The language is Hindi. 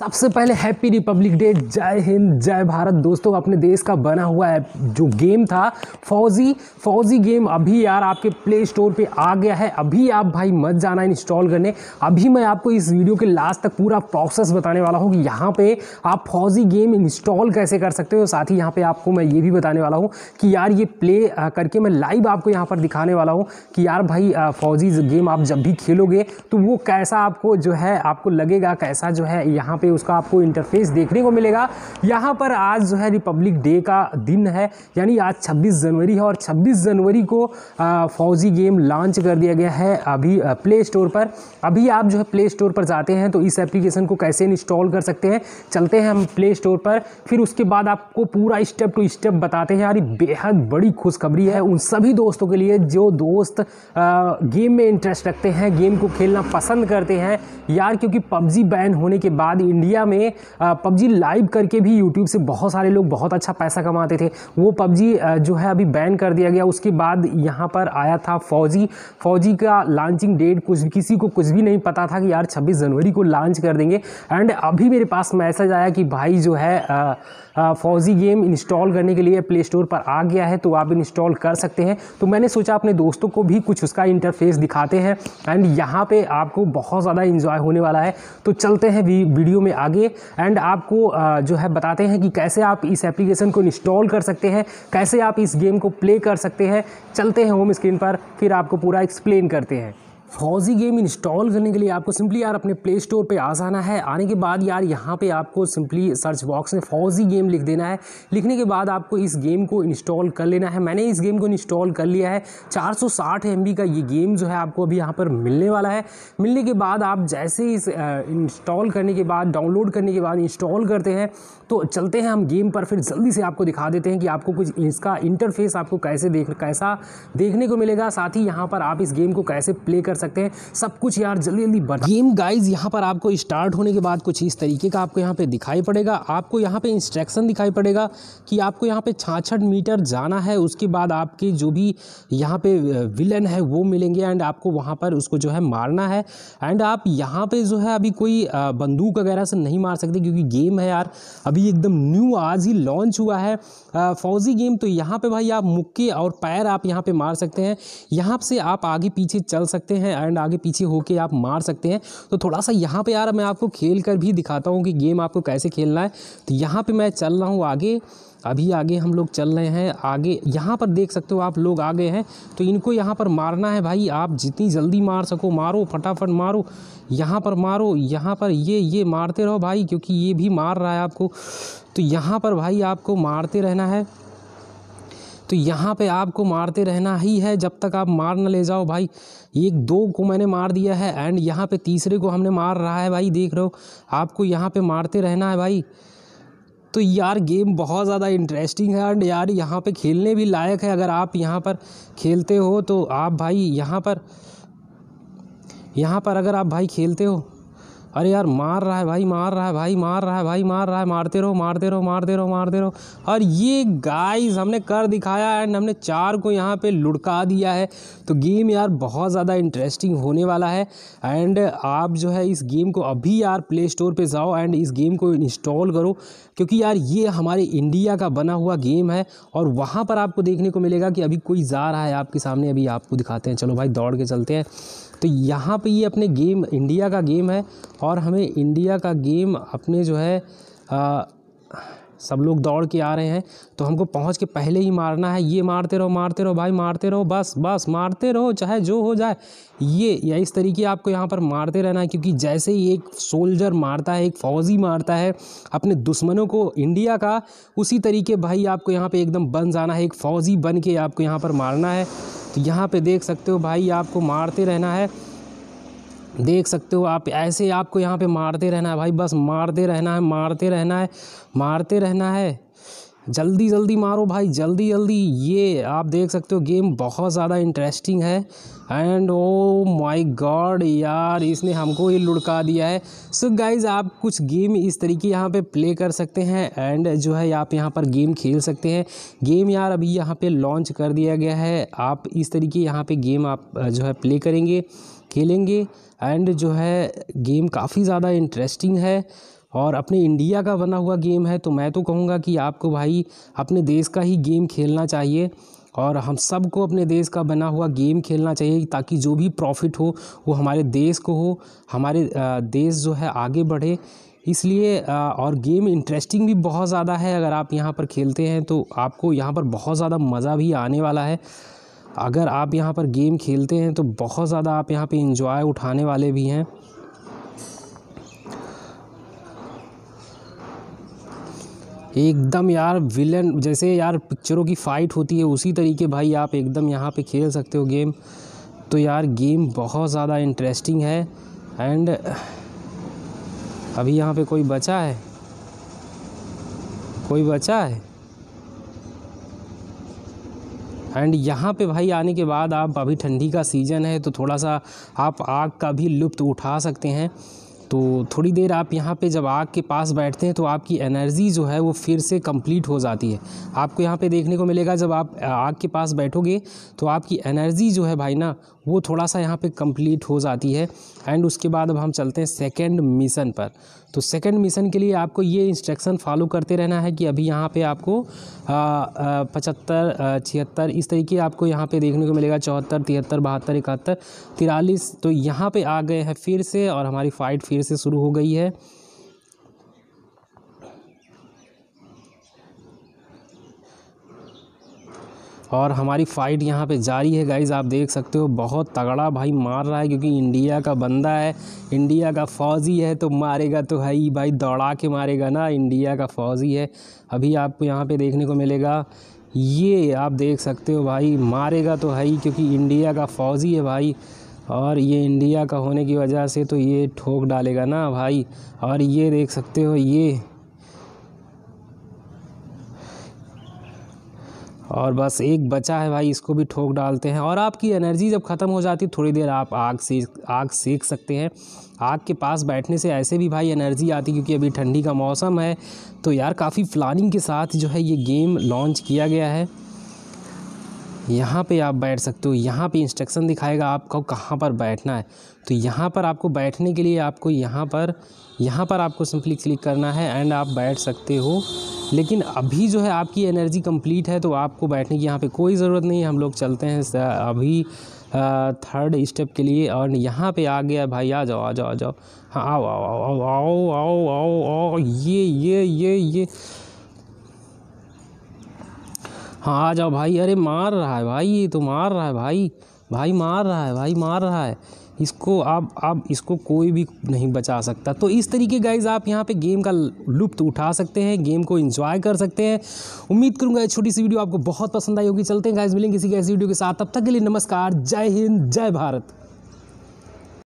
सबसे पहले हैप्पी रिपब्लिक डे जय हिंद जय भारत दोस्तों अपने देश का बना हुआ है जो गेम था फौजी फौजी गेम अभी यार आपके प्ले स्टोर पे आ गया है अभी आप भाई मत जाना इंस्टॉल करने अभी मैं आपको इस वीडियो के लास्ट तक पूरा प्रोसेस बताने वाला हूँ कि यहाँ पे आप फौजी गेम इंस्टॉल कैसे कर सकते हो साथ ही यहाँ पर आपको मैं ये भी बताने वाला हूँ कि यार ये प्ले करके मैं लाइव आपको यहाँ पर दिखाने वाला हूँ कि यार भाई फौजी गेम आप जब भी खेलोगे तो वो कैसा आपको जो है आपको लगेगा कैसा जो है यहाँ पर पे उसका आपको इंटरफेस देखने को मिलेगा यहाँ पर आज जो है रिपब्लिक डे का दिन है यानी आज 26 जनवरी है और 26 जनवरी को फौजी गेम लॉन्च कर दिया गया है अभी प्ले स्टोर पर अभी आप जो है प्ले स्टोर पर जाते हैं तो इस एप्लीकेशन को कैसे इंस्टॉल कर सकते हैं चलते हैं हम प्ले स्टोर पर फिर उसके बाद आपको पूरा स्टेप टू स्टेप बताते हैं यार बेहद बड़ी खुशखबरी है उन सभी दोस्तों के लिए जो दोस्त गेम में इंटरेस्ट रखते हैं गेम को खेलना पसंद करते हैं यार क्योंकि पबजी बैन होने के बाद इंडिया में पबजी लाइव करके भी यूट्यूब से बहुत सारे लोग बहुत अच्छा पैसा कमाते थे वो पबजी जो है अभी बैन कर दिया गया उसके बाद यहाँ पर आया था फौजी फौजी का लॉन्चिंग डेट कुछ किसी को कुछ भी नहीं पता था कि यार छब्बीस जनवरी को लॉन्च कर देंगे एंड अभी मेरे पास मैसेज आया कि भाई जो है आ, आ, फौजी गेम इंस्टॉल करने के लिए प्ले स्टोर पर आ गया है तो आप इंस्टॉल कर सकते हैं तो मैंने सोचा अपने दोस्तों को भी कुछ उसका इंटरफेस दिखाते हैं एंड यहाँ पर आपको बहुत ज़्यादा इंजॉय होने वाला है तो चलते हैं वीडियो में आगे एंड आपको जो है बताते हैं कि कैसे आप इस एप्लीकेशन को इंस्टॉल कर सकते हैं कैसे आप इस गेम को प्ले कर सकते हैं चलते हैं होम स्क्रीन पर फिर आपको पूरा एक्सप्लेन करते हैं फौजी गेम इंस्टॉल करने के लिए आपको सिंपली यार अपने प्ले स्टोर पे आ जाना है आने के बाद यार यहाँ पे आपको सिंपली सर्च बॉक्स में फौजी गेम लिख देना है लिखने के बाद आपको इस गेम को इंस्टॉल कर लेना है मैंने इस गेम को इंस्टॉल कर लिया है 460 एमबी का ये गेम जो है आपको अभी यहाँ पर मिलने वाला है मिलने के बाद आप जैसे इस इंस्टॉल करने के बाद डाउनलोड करने के बाद इंस्टॉल करते हैं तो चलते हैं हम गेम पर फिर जल्दी से आपको दिखा देते हैं कि आपको कुछ इसका इंटरफेस आपको कैसे देख कैसा देखने को मिलेगा साथ ही यहाँ पर आप इस गेम को कैसे प्ले कर सकते हैं सब कुछ यार जल्दी जल्दी बढ़ गेम गाइज यहाँ पर आपको स्टार्ट होने के बाद कुछ इस तरीके का आपको यहाँ पे दिखाई पड़ेगा आपको यहाँ पे इंस्ट्रक्शन दिखाई पड़ेगा कि आपको यहाँ पे छाछठ मीटर जाना है उसके बाद आपके जो भी यहाँ पे विलन है वो मिलेंगे एंड आपको वहाँ पर उसको जो है मारना है एंड आप यहाँ पे जो है अभी कोई बंदूक वगैरह से नहीं मार सकते क्योंकि गेम है यार अभी एकदम न्यू आज ही लॉन्च हुआ है फौजी गेम तो यहाँ पे भाई आप मुक्के और पैर आप यहाँ पे मार सकते हैं यहाँ से आप आगे पीछे चल सकते हैं हैं एंड आगे पीछे होके आप मार सकते हैं तो थोड़ा सा यहाँ पे यार मैं आपको खेल कर भी दिखाता हूँ कि गेम आपको कैसे खेलना है तो यहाँ पे मैं चल रहा हूँ आगे अभी आगे हम लोग चल रहे हैं आगे यहाँ पर देख सकते हो आप लोग आ गए हैं तो इनको यहाँ पर मारना है भाई आप जितनी जल्दी मार सको मारो फटाफट मारो यहाँ पर मारो यहाँ पर ये ये मारते रहो भाई क्योंकि ये भी मार रहा है आपको तो यहाँ पर भाई आपको मारते रहना है तो यहाँ पे आपको मारते रहना ही है जब तक आप मार ना ले जाओ भाई एक दो को मैंने मार दिया है एंड यहाँ पे तीसरे को हमने मार रहा है भाई देख रहे हो आपको यहाँ पे मारते रहना है भाई तो यार गेम बहुत ज़्यादा इंटरेस्टिंग है एंड यार यहाँ पे खेलने भी लायक है अगर आप यहाँ पर खेलते हो तो आप भाई यहाँ पर यहाँ पर अगर आप भाई खेलते हो अरे यार मार रहा है भाई मार रहा है भाई मार रहा है भाई मार रहा है मारते रहो मारते रहो मारते रहो मारते रहो और ये गाइस हमने कर दिखाया एंड हमने चार को यहाँ पे लुड़का दिया है तो गेम यार बहुत ज़्यादा इंटरेस्टिंग होने वाला है एंड आप जो है इस गेम को अभी यार प्ले स्टोर पर जाओ एंड इस गेम को इंस्टॉल करो क्योंकि यार ये हमारे इंडिया का बना हुआ गेम है और वहाँ पर आपको देखने को मिलेगा कि अभी कोई जा रहा है आपके सामने अभी आपको दिखाते हैं चलो भाई दौड़ के चलते हैं तो यहाँ पे ये अपने गेम इंडिया का गेम है और हमें इंडिया का गेम अपने जो है सब लोग दौड़ के आ रहे हैं तो हमको पहुंच के पहले ही मारना है ये मारते रहो मारते रहो भाई मारते रहो बस बस मारते रहो चाहे जो हो जाए ये या इस तरीके आपको यहाँ पर मारते रहना है क्योंकि जैसे ही एक सोल्जर मारता है एक फौजी मारता है अपने दुश्मनों को इंडिया का उसी तरीके भाई आपको यहाँ पर एकदम बन जाना है एक फौजी बन के आपको यहाँ पर मारना है तो यहाँ पर देख सकते हो भाई आपको मारते रहना है देख सकते हो आप ऐसे आपको यहाँ पे मारते रहना है भाई बस मारते रहना है मारते रहना है मारते रहना है जल्दी जल्दी मारो भाई जल्दी जल्दी ये आप देख सकते हो गेम बहुत ज़्यादा इंटरेस्टिंग है एंड ओ माय गॉड यार इसने हमको ही लुढ़का दिया है सो so गाइज आप कुछ गेम इस तरीके यहाँ पे प्ले कर सकते हैं एंड जो है आप यहाँ पर गेम खेल सकते हैं गेम यार अभी यहाँ पे लॉन्च कर दिया गया है आप इस तरीके यहाँ पे गेम आप जो है प्ले करेंगे खेलेंगे एंड जो है गेम काफ़ी ज़्यादा इंटरेस्टिंग है और अपने इंडिया का बना हुआ गेम है तो मैं तो कहूँगा कि आपको भाई अपने देश का ही गेम खेलना चाहिए और हम सबको अपने देश का बना हुआ गेम खेलना चाहिए ताकि जो भी प्रॉफिट हो वो हमारे देश को हो हमारे देश जो है आगे बढ़े इसलिए और गेम इंटरेस्टिंग भी बहुत ज़्यादा है अगर आप यहाँ पर खेलते हैं तो आपको यहाँ पर बहुत ज़्यादा मज़ा भी आने वाला है अगर आप यहाँ पर गेम खेलते हैं तो बहुत ज़्यादा आप यहाँ पे इंजॉय उठाने वाले भी हैं एकदम यार विलन जैसे यार पिक्चरों की फ़ाइट होती है उसी तरीके भाई आप एकदम यहाँ पे खेल सकते हो गेम तो यार गेम बहुत ज़्यादा इंटरेस्टिंग है एंड अभी यहाँ पे कोई बचा है कोई बचा है एंड यहाँ पे भाई आने के बाद आप अभी ठंडी का सीज़न है तो थोड़ा सा आप आग का भी लुप्त उठा सकते हैं तो थोड़ी देर आप यहाँ पे जब आग के पास बैठते हैं तो आपकी एनर्जी जो है वो फिर से कंप्लीट हो जाती है आपको यहाँ पे देखने को मिलेगा जब आप आग के पास बैठोगे तो आपकी एनर्जी जो है भाई ना वो थोड़ा सा यहाँ पे कंप्लीट हो जाती है एंड उसके बाद अब हम चलते हैं सेकेंड मिशन पर तो सेकेंड मिशन के लिए आपको ये इंस्ट्रक्शन फॉलो करते रहना है कि अभी यहाँ पे आपको पचहत्तर छिहत्तर इस तरीके आपको यहाँ पे देखने को मिलेगा चौहत्तर तिहत्तर बहत्तर इकहत्तर तिरालीस तो यहाँ पर आ गए हैं फिर से और हमारी फ़ाइट फिर से शुरू हो गई है और हमारी फ़ाइट यहाँ पे जारी है गाइज़ आप देख सकते हो बहुत तगड़ा भाई मार रहा है क्योंकि इंडिया का बंदा है इंडिया का फ़ौजी है तो मारेगा तो है ही भाई दौड़ा के मारेगा ना इंडिया का फ़ौजी है अभी आपको यहाँ पे देखने को मिलेगा ये आप देख सकते हो भाई मारेगा तो है ही क्योंकि इंडिया का फ़ौजी है भाई और ये इंडिया का होने की वजह से तो ये ठोक डालेगा ना भाई और ये देख सकते हो ये और बस एक बचा है भाई इसको भी ठोक डालते हैं और आपकी एनर्जी जब ख़त्म हो जाती थोड़ी देर आप आग से आग सेक सकते हैं आग के पास बैठने से ऐसे भी भाई एनर्जी आती क्योंकि अभी ठंडी का मौसम है तो यार काफ़ी प्लानिंग के साथ जो है ये गेम लॉन्च किया गया है यहाँ पे आप बैठ सकते हो यहाँ पे इंस्ट्रक्शन दिखाएगा आपको कहाँ पर बैठना है तो यहाँ पर आपको बैठने के लिए आपको यहाँ पर यहाँ पर आपको सिंपली क्लिक करना है एंड आप बैठ सकते हो लेकिन अभी जो है आपकी एनर्जी कंप्लीट है तो आपको बैठने की यहाँ पे कोई ज़रूरत नहीं है हम लोग चलते हैं अभी थर्ड स्टेप के लिए और यहाँ पे आ गया भाई आ जाओ आ जाओ आ जाओ हाँ आओ आओ आओ आओ आओ आओ आओ ये ये ये ये हाँ आ जाओ भाई अरे मार रहा है भाई ये तो मार रहा है भाई भाई मार रहा है भाई मार रहा है इसको आप आप इसको कोई भी नहीं बचा सकता तो इस तरीके गाइज आप यहाँ पे गेम का लुप्त उठा सकते हैं गेम को इन्जॉय कर सकते हैं उम्मीद करूँगा छोटी सी वीडियो आपको बहुत पसंद आई होगी चलते हैं गाइज मिलेंगे किसी ऐसी वीडियो के साथ तब तक के लिए नमस्कार जय हिंद जय भारत